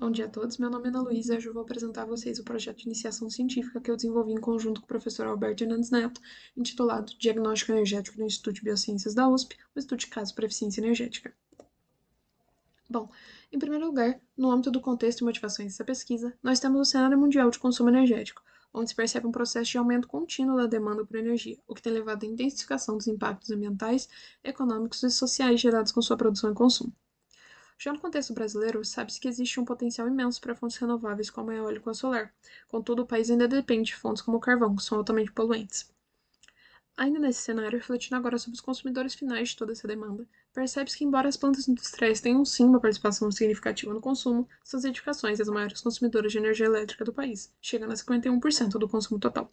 Bom dia a todos, meu nome é Ana Luísa e hoje eu vou apresentar a vocês o projeto de iniciação científica que eu desenvolvi em conjunto com o professor Alberto Hernandes Neto, intitulado Diagnóstico Energético no Instituto de Biociências da USP, o Instituto de caso para eficiência energética. Bom, em primeiro lugar, no âmbito do contexto e motivações dessa pesquisa, nós temos o cenário mundial de consumo energético, onde se percebe um processo de aumento contínuo da demanda por energia, o que tem levado à intensificação dos impactos ambientais, econômicos e sociais gerados com sua produção e consumo. Já no contexto brasileiro, sabe-se que existe um potencial imenso para fontes renováveis como a eólica ou a solar. Contudo, o país ainda depende de fontes como o carvão, que são altamente poluentes. Ainda nesse cenário, refletindo agora sobre os consumidores finais de toda essa demanda, percebe-se que, embora as plantas industriais tenham sim uma participação significativa no consumo, suas edificações, as maiores consumidoras de energia elétrica do país, chegando a 51% do consumo total.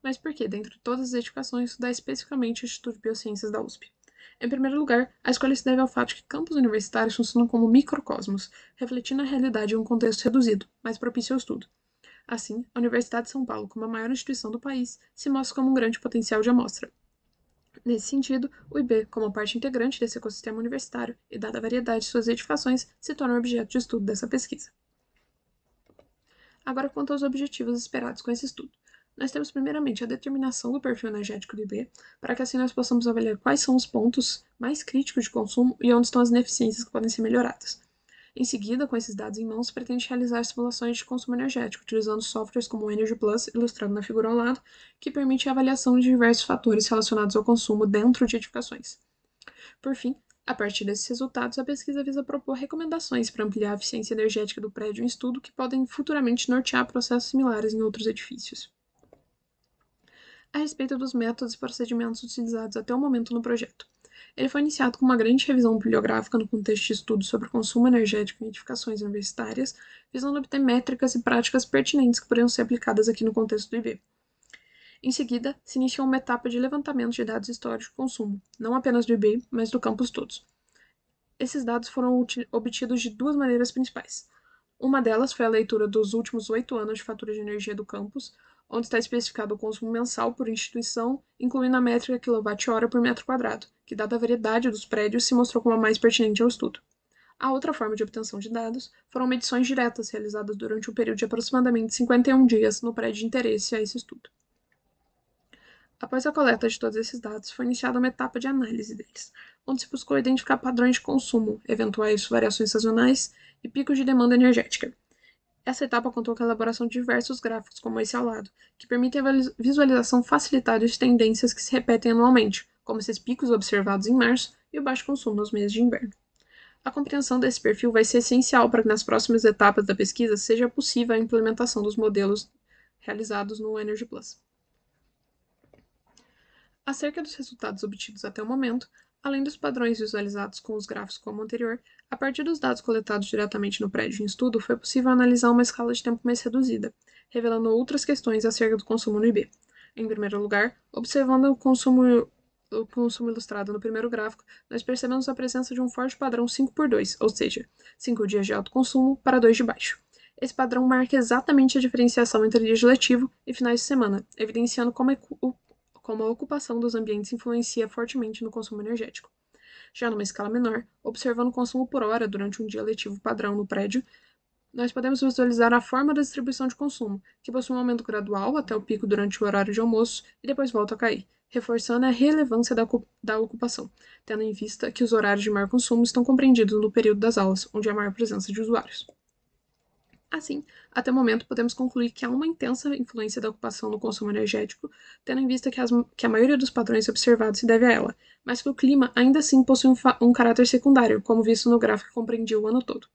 Mas por que, dentro de todas as edificações, estudar especificamente o Instituto de Biociências da USP? Em primeiro lugar, a escolha se deve ao fato de que campos universitários funcionam como microcosmos, refletindo a realidade em um contexto reduzido, mas propício ao estudo. Assim, a Universidade de São Paulo, como a maior instituição do país, se mostra como um grande potencial de amostra. Nesse sentido, o IB, como parte integrante desse ecossistema universitário e dada a variedade de suas edificações, se torna objeto de estudo dessa pesquisa. Agora, quanto aos objetivos esperados com esse estudo nós temos primeiramente a determinação do perfil energético do IB, para que assim nós possamos avaliar quais são os pontos mais críticos de consumo e onde estão as ineficiências que podem ser melhoradas. Em seguida, com esses dados em mãos, pretende realizar simulações de consumo energético, utilizando softwares como o Energy Plus, ilustrado na figura ao lado, que permite a avaliação de diversos fatores relacionados ao consumo dentro de edificações. Por fim, a partir desses resultados, a pesquisa visa propor recomendações para ampliar a eficiência energética do prédio em estudo que podem futuramente nortear processos similares em outros edifícios a respeito dos métodos e procedimentos utilizados até o momento no projeto. Ele foi iniciado com uma grande revisão bibliográfica no contexto de estudos sobre consumo energético em edificações universitárias, visando obter métricas e práticas pertinentes que poderiam ser aplicadas aqui no contexto do IB. Em seguida, se iniciou uma etapa de levantamento de dados históricos de consumo, não apenas do IB, mas do campus todos. Esses dados foram obtidos de duas maneiras principais. Uma delas foi a leitura dos últimos oito anos de fatura de energia do campus, onde está especificado o consumo mensal por instituição, incluindo a métrica quilowatt-hora por metro quadrado, que, dada a variedade dos prédios, se mostrou como a mais pertinente ao estudo. A outra forma de obtenção de dados foram medições diretas realizadas durante um período de aproximadamente 51 dias no prédio de interesse a esse estudo. Após a coleta de todos esses dados, foi iniciada uma etapa de análise deles, onde se buscou identificar padrões de consumo, eventuais variações sazonais e picos de demanda energética. Essa etapa contou com a elaboração de diversos gráficos, como esse ao lado, que permitem a visualização facilitada de tendências que se repetem anualmente, como esses picos observados em março e o baixo consumo nos meses de inverno. A compreensão desse perfil vai ser essencial para que nas próximas etapas da pesquisa seja possível a implementação dos modelos realizados no Energy Plus. Acerca dos resultados obtidos até o momento, Além dos padrões visualizados com os gráficos como anterior, a partir dos dados coletados diretamente no prédio em estudo, foi possível analisar uma escala de tempo mais reduzida, revelando outras questões acerca do consumo no IB. Em primeiro lugar, observando o consumo o consumo ilustrado no primeiro gráfico, nós percebemos a presença de um forte padrão 5 por 2, ou seja, 5 dias de alto consumo para 2 de baixo. Esse padrão marca exatamente a diferenciação entre dia de letivo e finais de semana, evidenciando como é o como a ocupação dos ambientes influencia fortemente no consumo energético. Já numa escala menor, observando o consumo por hora durante um dia letivo padrão no prédio, nós podemos visualizar a forma da distribuição de consumo, que possui um aumento gradual até o pico durante o horário de almoço e depois volta a cair, reforçando a relevância da, ocupação, tendo em vista que os horários de maior consumo estão compreendidos no período das aulas, onde há maior presença de usuários. Assim, até o momento, podemos concluir que há uma intensa influência da ocupação no consumo energético, tendo em vista que, as, que a maioria dos padrões observados se deve a ela, mas que o clima ainda assim possui um, um caráter secundário, como visto no gráfico que compreendia o ano todo.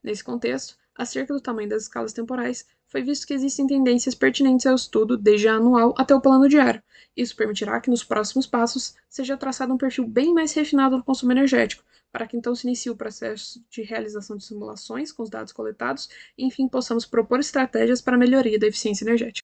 Nesse contexto, acerca do tamanho das escalas temporais, foi visto que existem tendências pertinentes ao estudo, desde a anual até o plano diário. Isso permitirá que nos próximos passos seja traçado um perfil bem mais refinado do consumo energético, para que então se inicie o processo de realização de simulações com os dados coletados e, enfim, possamos propor estratégias para a melhoria da eficiência energética.